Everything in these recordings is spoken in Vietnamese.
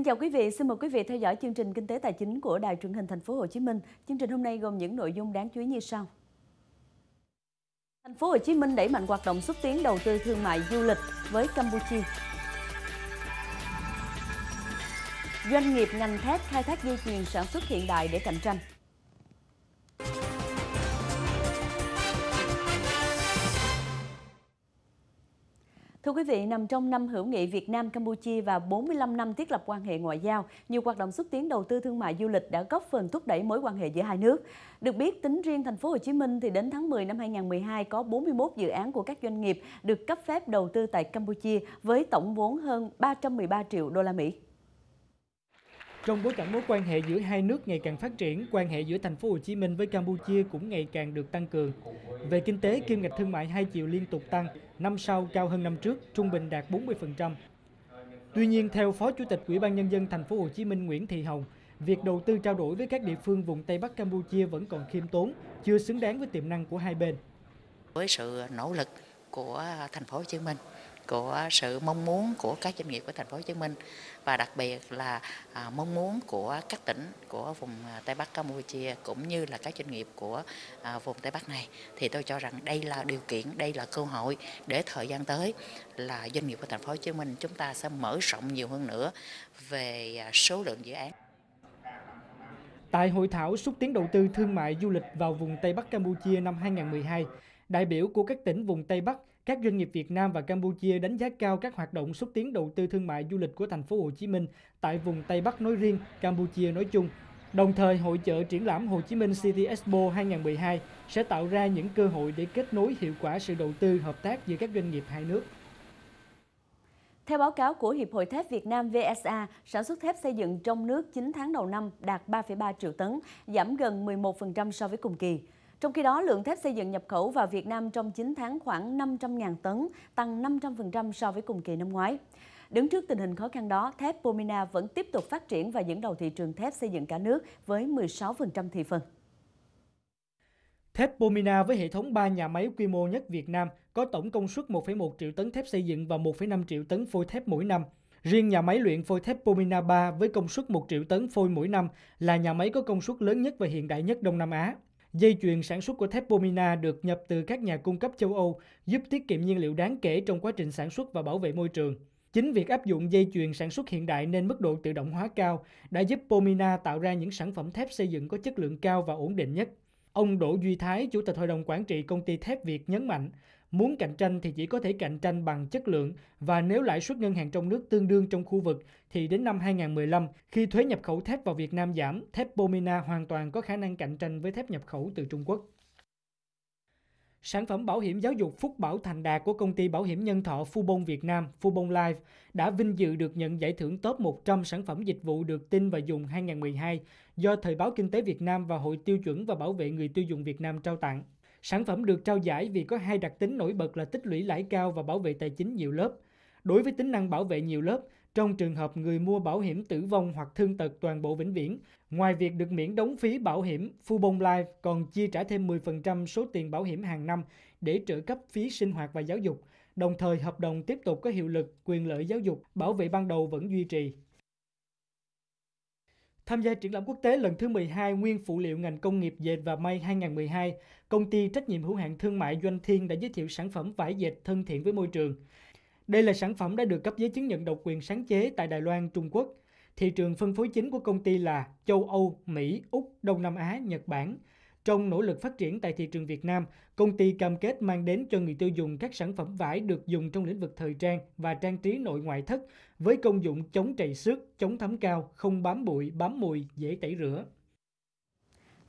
Xin chào quý vị, xin mời quý vị theo dõi chương trình Kinh tế Tài chính của Đài truyền hình Thành phố Hồ Chí Minh. Chương trình hôm nay gồm những nội dung đáng chú ý như sau. Thành phố Hồ Chí Minh đẩy mạnh hoạt động xúc tiến đầu tư thương mại du lịch với Campuchia. Doanh nghiệp ngành thép khai thác dây chuyền sản xuất hiện đại để cạnh tranh. Thưa quý vị, nằm trong năm hữu nghị Việt Nam Campuchia và 45 năm thiết lập quan hệ ngoại giao, nhiều hoạt động xúc tiến đầu tư thương mại du lịch đã góp phần thúc đẩy mối quan hệ giữa hai nước. Được biết, tính riêng thành phố Hồ Chí Minh thì đến tháng 10 năm 2012 có 41 dự án của các doanh nghiệp được cấp phép đầu tư tại Campuchia với tổng vốn hơn 313 triệu đô la Mỹ. Trong bối cảnh mối quan hệ giữa hai nước ngày càng phát triển, quan hệ giữa thành phố Hồ Chí Minh với Campuchia cũng ngày càng được tăng cường. Về kinh tế, kim ngạch thương mại hai chiều liên tục tăng, năm sau cao hơn năm trước, trung bình đạt 40%. Tuy nhiên, theo Phó Chủ tịch Ủy ban nhân dân thành phố Hồ Chí Minh Nguyễn Thị Hồng, việc đầu tư trao đổi với các địa phương vùng Tây Bắc Campuchia vẫn còn khiêm tốn, chưa xứng đáng với tiềm năng của hai bên. Với sự nỗ lực của thành phố Hồ Chí Minh của sự mong muốn của các doanh nghiệp của thành phố Hồ Chí Minh và đặc biệt là à, mong muốn của các tỉnh của vùng à, Tây Bắc Campuchia cũng như là các doanh nghiệp của à, vùng Tây Bắc này thì tôi cho rằng đây là điều kiện, đây là cơ hội để thời gian tới là doanh nghiệp của thành phố Hồ Chí Minh chúng ta sẽ mở rộng nhiều hơn nữa về số lượng dự án. Tại hội thảo xúc tiến đầu tư thương mại du lịch vào vùng Tây Bắc Campuchia năm 2012, Đại biểu của các tỉnh vùng Tây Bắc, các doanh nghiệp Việt Nam và Campuchia đánh giá cao các hoạt động xúc tiến đầu tư thương mại du lịch của thành phố Hồ Chí Minh tại vùng Tây Bắc nói riêng, Campuchia nói chung. Đồng thời, hội trợ triển lãm Hồ Chí Minh City Expo 2012 sẽ tạo ra những cơ hội để kết nối hiệu quả sự đầu tư hợp tác giữa các doanh nghiệp hai nước. Theo báo cáo của Hiệp hội Thép Việt Nam VSA, sản xuất thép xây dựng trong nước 9 tháng đầu năm đạt 3,3 triệu tấn, giảm gần 11% so với cùng kỳ. Trong khi đó, lượng thép xây dựng nhập khẩu vào Việt Nam trong 9 tháng khoảng 500.000 tấn, tăng 500% so với cùng kỳ năm ngoái. Đứng trước tình hình khó khăn đó, thép Pomina vẫn tiếp tục phát triển và dẫn đầu thị trường thép xây dựng cả nước với 16% thị phần. Thép Pomina với hệ thống 3 nhà máy quy mô nhất Việt Nam có tổng công suất 1,1 triệu tấn thép xây dựng và 1,5 triệu tấn phôi thép mỗi năm. Riêng nhà máy luyện phôi thép Pomina 3 với công suất 1 triệu tấn phôi mỗi năm là nhà máy có công suất lớn nhất và hiện đại nhất Đông Nam Á. Dây chuyền sản xuất của thép Thepomina được nhập từ các nhà cung cấp châu Âu, giúp tiết kiệm nhiên liệu đáng kể trong quá trình sản xuất và bảo vệ môi trường. Chính việc áp dụng dây chuyền sản xuất hiện đại nên mức độ tự động hóa cao đã giúp Pomina tạo ra những sản phẩm thép xây dựng có chất lượng cao và ổn định nhất. Ông Đỗ Duy Thái, Chủ tịch Hội đồng Quản trị Công ty Thép Việt nhấn mạnh, Muốn cạnh tranh thì chỉ có thể cạnh tranh bằng chất lượng và nếu lãi suất ngân hàng trong nước tương đương trong khu vực thì đến năm 2015 khi thuế nhập khẩu thép vào Việt Nam giảm, thép Pomina hoàn toàn có khả năng cạnh tranh với thép nhập khẩu từ Trung Quốc. Sản phẩm bảo hiểm giáo dục Phúc Bảo Thành Đạt của công ty bảo hiểm nhân thọ phu bông Việt Nam, phu bông Life đã vinh dự được nhận giải thưởng top 100 sản phẩm dịch vụ được tin và dùng 2012 do Thời báo Kinh tế Việt Nam và Hội Tiêu chuẩn và Bảo vệ người tiêu dùng Việt Nam trao tặng. Sản phẩm được trao giải vì có hai đặc tính nổi bật là tích lũy lãi cao và bảo vệ tài chính nhiều lớp. Đối với tính năng bảo vệ nhiều lớp, trong trường hợp người mua bảo hiểm tử vong hoặc thương tật toàn bộ vĩnh viễn, ngoài việc được miễn đóng phí bảo hiểm, Fubon Life còn chia trả thêm 10% số tiền bảo hiểm hàng năm để trợ cấp phí sinh hoạt và giáo dục. Đồng thời, hợp đồng tiếp tục có hiệu lực, quyền lợi giáo dục, bảo vệ ban đầu vẫn duy trì. Tham gia triển lãm quốc tế lần thứ 12 Nguyên phụ liệu ngành công nghiệp dệt và may 2012, công ty trách nhiệm hữu hạn thương mại Doanh Thiên đã giới thiệu sản phẩm vải dệt thân thiện với môi trường. Đây là sản phẩm đã được cấp giấy chứng nhận độc quyền sáng chế tại Đài Loan, Trung Quốc. Thị trường phân phối chính của công ty là châu Âu, Mỹ, Úc, Đông Nam Á, Nhật Bản – trong nỗ lực phát triển tại thị trường Việt Nam, công ty cam kết mang đến cho người tiêu dùng các sản phẩm vải được dùng trong lĩnh vực thời trang và trang trí nội ngoại thất với công dụng chống trầy xước, chống thấm cao, không bám bụi, bám mùi, dễ tẩy rửa.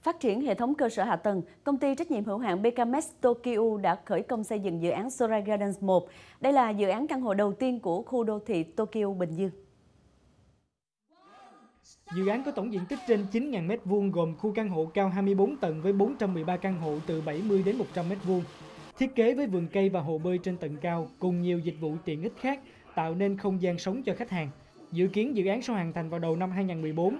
Phát triển hệ thống cơ sở hạ tầng, công ty trách nhiệm hữu hạn BKMS Tokyo đã khởi công xây dựng dự án Sora Gardens 1. Đây là dự án căn hộ đầu tiên của khu đô thị Tokyo Bình Dương. Dự án có tổng diện tích trên 9.000 m2 gồm khu căn hộ cao 24 tầng với 413 căn hộ từ 70 đến 100 m2. Thiết kế với vườn cây và hồ bơi trên tầng cao cùng nhiều dịch vụ tiện ích khác tạo nên không gian sống cho khách hàng. Dự kiến dự án sẽ hoàn thành vào đầu năm 2014,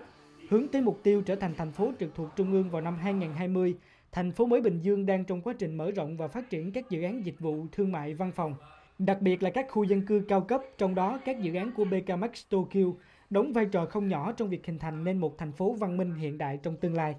hướng tới mục tiêu trở thành thành phố trực thuộc trung ương vào năm 2020. Thành phố mới Bình Dương đang trong quá trình mở rộng và phát triển các dự án dịch vụ thương mại văn phòng, đặc biệt là các khu dân cư cao cấp, trong đó các dự án của bkmax Tokyo đóng vai trò không nhỏ trong việc hình thành nên một thành phố văn minh hiện đại trong tương lai.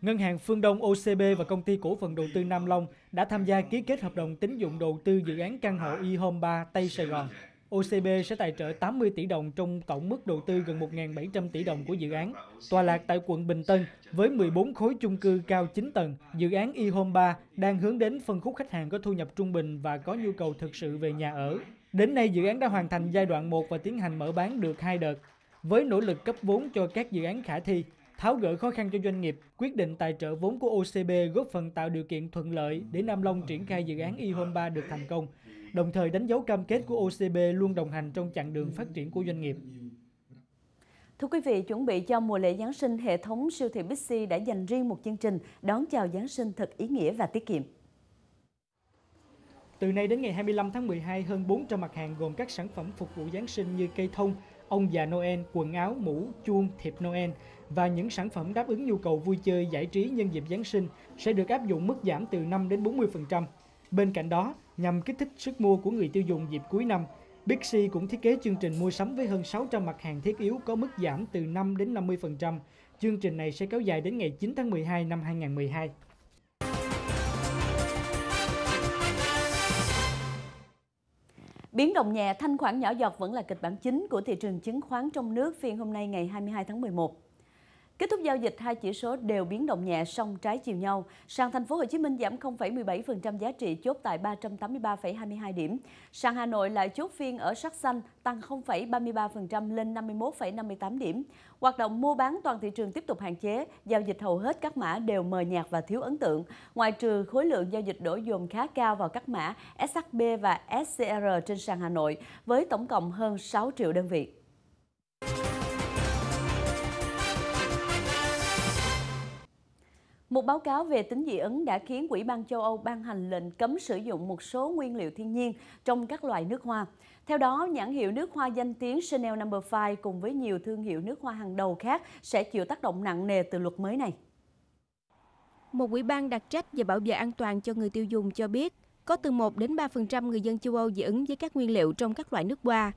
Ngân hàng Phương Đông OCB và công ty cổ phần đầu tư Nam Long đã tham gia ký kết hợp đồng tín dụng đầu tư dự án căn hộ E-Home 3 Tây Sài Gòn. OCB sẽ tài trợ 80 tỷ đồng trong tổng mức đầu tư gần 1.700 tỷ đồng của dự án, tọa lạc tại quận Bình Tân với 14 khối chung cư cao 9 tầng. Dự án E-Home 3 đang hướng đến phân khúc khách hàng có thu nhập trung bình và có nhu cầu thực sự về nhà ở, Đến nay dự án đã hoàn thành giai đoạn 1 và tiến hành mở bán được hai đợt. Với nỗ lực cấp vốn cho các dự án khả thi, tháo gỡ khó khăn cho doanh nghiệp, quyết định tài trợ vốn của OCB góp phần tạo điều kiện thuận lợi để Nam Long triển khai dự án e-home 3 được thành công, đồng thời đánh dấu cam kết của OCB luôn đồng hành trong chặng đường phát triển của doanh nghiệp. Thưa quý vị, chuẩn bị cho mùa lễ Giáng sinh, hệ thống siêu thị Bixi đã dành riêng một chương trình đón chào Giáng sinh thật ý nghĩa và tiết kiệm. Từ nay đến ngày 25 tháng 12, hơn 400 mặt hàng gồm các sản phẩm phục vụ Giáng sinh như cây thông, ông già Noel, quần áo, mũ, chuông, thiệp Noel và những sản phẩm đáp ứng nhu cầu vui chơi, giải trí nhân dịp Giáng sinh sẽ được áp dụng mức giảm từ 5 đến 40%. Bên cạnh đó, nhằm kích thích sức mua của người tiêu dùng dịp cuối năm, Big C cũng thiết kế chương trình mua sắm với hơn 600 mặt hàng thiết yếu có mức giảm từ 5 đến 50%. Chương trình này sẽ kéo dài đến ngày 9 tháng 12 năm 2012. Biến động nhẹ, thanh khoản nhỏ giọt vẫn là kịch bản chính của thị trường chứng khoán trong nước phiên hôm nay ngày 22 tháng 11. Kết thúc giao dịch, hai chỉ số đều biến động nhẹ song trái chiều nhau. Sàn thành phố Hồ Chí Minh giảm 0,17% giá trị chốt tại 383,22 điểm. Sàn Hà Nội lại chốt phiên ở sắc xanh tăng 0,33% lên 51,58 điểm. Hoạt động mua bán toàn thị trường tiếp tục hạn chế, giao dịch hầu hết các mã đều mờ nhạt và thiếu ấn tượng. Ngoài trừ khối lượng giao dịch đổ dồn khá cao vào các mã SHB và SCR trên sàn Hà Nội với tổng cộng hơn 6 triệu đơn vị. Một báo cáo về tính dị ứng đã khiến quỹ ban châu Âu ban hành lệnh cấm sử dụng một số nguyên liệu thiên nhiên trong các loại nước hoa. Theo đó, nhãn hiệu nước hoa danh tiếng Chanel No. 5 cùng với nhiều thương hiệu nước hoa hàng đầu khác sẽ chịu tác động nặng nề từ luật mới này. Một quỹ ban đặc trách về bảo vệ an toàn cho người tiêu dùng cho biết, có từ 1 đến 3% người dân châu Âu dị ứng với các nguyên liệu trong các loại nước hoa.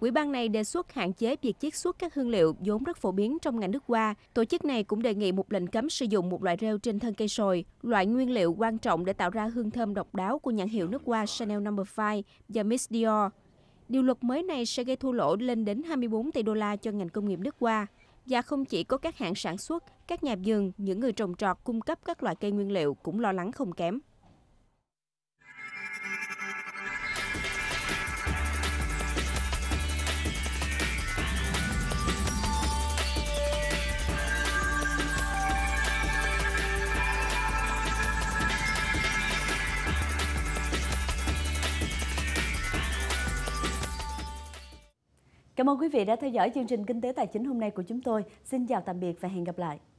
Quỹ ban này đề xuất hạn chế việc chiết xuất các hương liệu vốn rất phổ biến trong ngành nước hoa. Tổ chức này cũng đề nghị một lệnh cấm sử dụng một loại rêu trên thân cây sồi, loại nguyên liệu quan trọng để tạo ra hương thơm độc đáo của nhãn hiệu nước hoa Chanel No. 5 và Miss Dior. Điều luật mới này sẽ gây thua lỗ lên đến 24 tỷ đô la cho ngành công nghiệp nước hoa. Và không chỉ có các hãng sản xuất, các nhà vườn, những người trồng trọt cung cấp các loại cây nguyên liệu cũng lo lắng không kém. Cảm ơn quý vị đã theo dõi chương trình Kinh tế Tài chính hôm nay của chúng tôi. Xin chào tạm biệt và hẹn gặp lại.